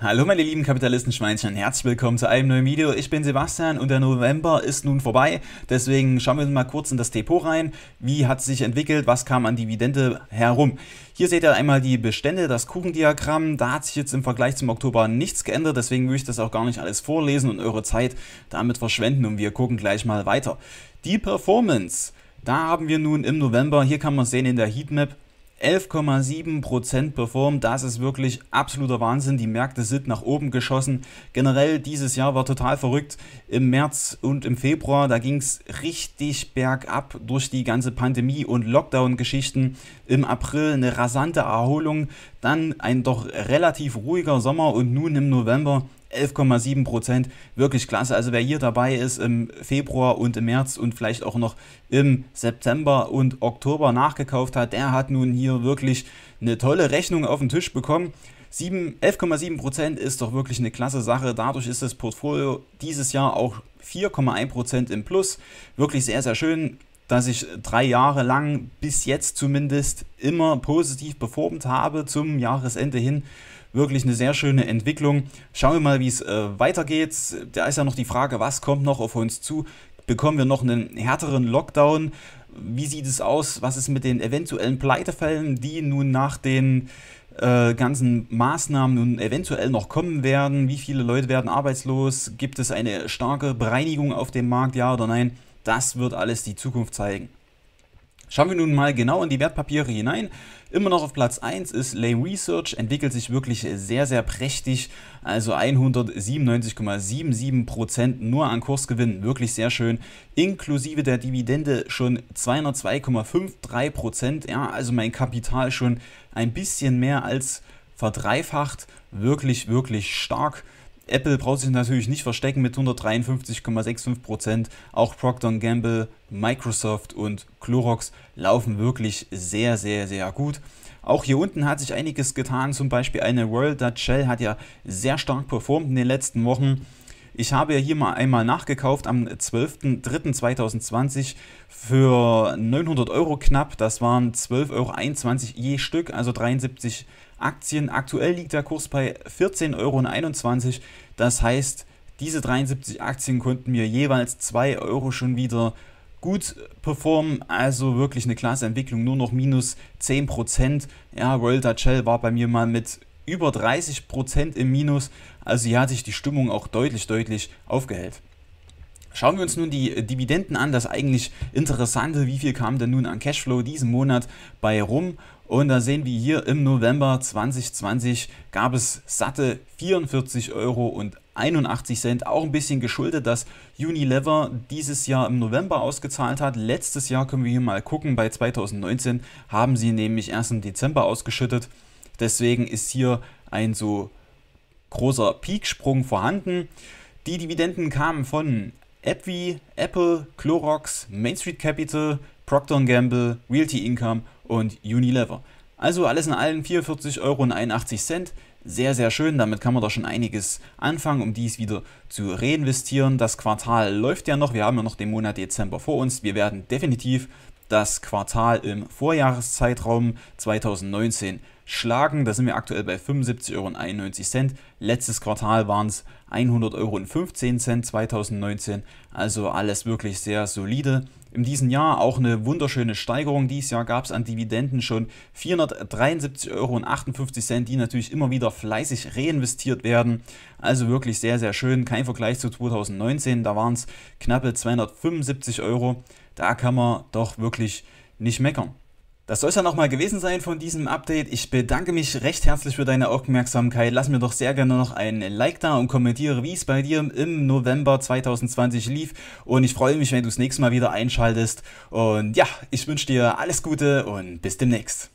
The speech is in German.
Hallo meine lieben Kapitalisten-Schweinchen, herzlich willkommen zu einem neuen Video. Ich bin Sebastian und der November ist nun vorbei, deswegen schauen wir mal kurz in das Depot rein. Wie hat es sich entwickelt, was kam an Dividende herum? Hier seht ihr einmal die Bestände, das Kuchendiagramm. Da hat sich jetzt im Vergleich zum Oktober nichts geändert, deswegen würde ich das auch gar nicht alles vorlesen und eure Zeit damit verschwenden und wir gucken gleich mal weiter. Die Performance. Da haben wir nun im November, hier kann man sehen in der Heatmap, 11,7% Prozent performt. Das ist wirklich absoluter Wahnsinn. Die Märkte sind nach oben geschossen. Generell dieses Jahr war total verrückt. Im März und im Februar, da ging es richtig bergab durch die ganze Pandemie und Lockdown-Geschichten. Im April eine rasante Erholung. Dann ein doch relativ ruhiger Sommer und nun im November 11,7 Prozent. Wirklich klasse. Also wer hier dabei ist im Februar und im März und vielleicht auch noch im September und Oktober nachgekauft hat, der hat nun hier wirklich eine tolle Rechnung auf den Tisch bekommen. 11,7 Prozent ist doch wirklich eine klasse Sache. Dadurch ist das Portfolio dieses Jahr auch 4,1 Prozent im Plus. Wirklich sehr, sehr schön dass ich drei Jahre lang bis jetzt zumindest immer positiv performt habe zum Jahresende hin. Wirklich eine sehr schöne Entwicklung. Schauen wir mal, wie es äh, weitergeht. Da ist ja noch die Frage, was kommt noch auf uns zu? Bekommen wir noch einen härteren Lockdown? Wie sieht es aus? Was ist mit den eventuellen Pleitefällen, die nun nach den äh, ganzen Maßnahmen nun eventuell noch kommen werden? Wie viele Leute werden arbeitslos? Gibt es eine starke Bereinigung auf dem Markt, ja oder nein? Das wird alles die Zukunft zeigen. Schauen wir nun mal genau in die Wertpapiere hinein. Immer noch auf Platz 1 ist Lay Research, entwickelt sich wirklich sehr, sehr prächtig. Also 197,77% nur an Kursgewinn, wirklich sehr schön. Inklusive der Dividende schon 202,53%. Ja, also mein Kapital schon ein bisschen mehr als verdreifacht. Wirklich, wirklich stark. Apple braucht sich natürlich nicht verstecken mit 153,65%. Auch Procter Gamble, Microsoft und Clorox laufen wirklich sehr, sehr, sehr gut. Auch hier unten hat sich einiges getan, zum Beispiel eine World Dutch Shell hat ja sehr stark performt in den letzten Wochen. Ich habe ja hier mal einmal nachgekauft am 12.03.2020 für 900 Euro knapp. Das waren 12,21 Euro je Stück, also 73 Euro. Aktien. Aktuell liegt der Kurs bei 14,21 Euro. Das heißt, diese 73 Aktien konnten mir jeweils 2 Euro schon wieder gut performen, also wirklich eine klasse Entwicklung, nur noch minus 10%. Ja, Royal Dutch Shell war bei mir mal mit über 30% im Minus, also hier hat sich die Stimmung auch deutlich, deutlich aufgehellt. Schauen wir uns nun die Dividenden an. Das eigentlich Interessante, wie viel kam denn nun an Cashflow diesen Monat bei rum? Und da sehen wir hier im November 2020 gab es satte 44,81 Euro Auch ein bisschen geschuldet, dass Unilever dieses Jahr im November ausgezahlt hat. Letztes Jahr können wir hier mal gucken. Bei 2019 haben sie nämlich erst im Dezember ausgeschüttet. Deswegen ist hier ein so großer Peaksprung vorhanden. Die Dividenden kamen von AbbVie, Apple, Clorox, Main Street Capital, Procter Gamble, Realty Income und Unilever. Also alles in allem 44,81 Euro. Sehr, sehr schön. Damit kann man doch schon einiges anfangen, um dies wieder zu reinvestieren. Das Quartal läuft ja noch. Wir haben ja noch den Monat Dezember vor uns. Wir werden definitiv das Quartal im Vorjahreszeitraum 2019 schlagen. Da sind wir aktuell bei 75,91 Euro. Letztes Quartal waren es 100,15 Euro 2019. Also alles wirklich sehr solide in diesem Jahr auch eine wunderschöne Steigerung. Dieses Jahr gab es an Dividenden schon 473,58 Euro, die natürlich immer wieder fleißig reinvestiert werden. Also wirklich sehr, sehr schön. Kein Vergleich zu 2019, da waren es knappe 275 Euro. Da kann man doch wirklich nicht meckern. Das soll es ja nochmal gewesen sein von diesem Update. Ich bedanke mich recht herzlich für deine Aufmerksamkeit. Lass mir doch sehr gerne noch ein Like da und kommentiere, wie es bei dir im November 2020 lief. Und ich freue mich, wenn du das nächste Mal wieder einschaltest. Und ja, ich wünsche dir alles Gute und bis demnächst.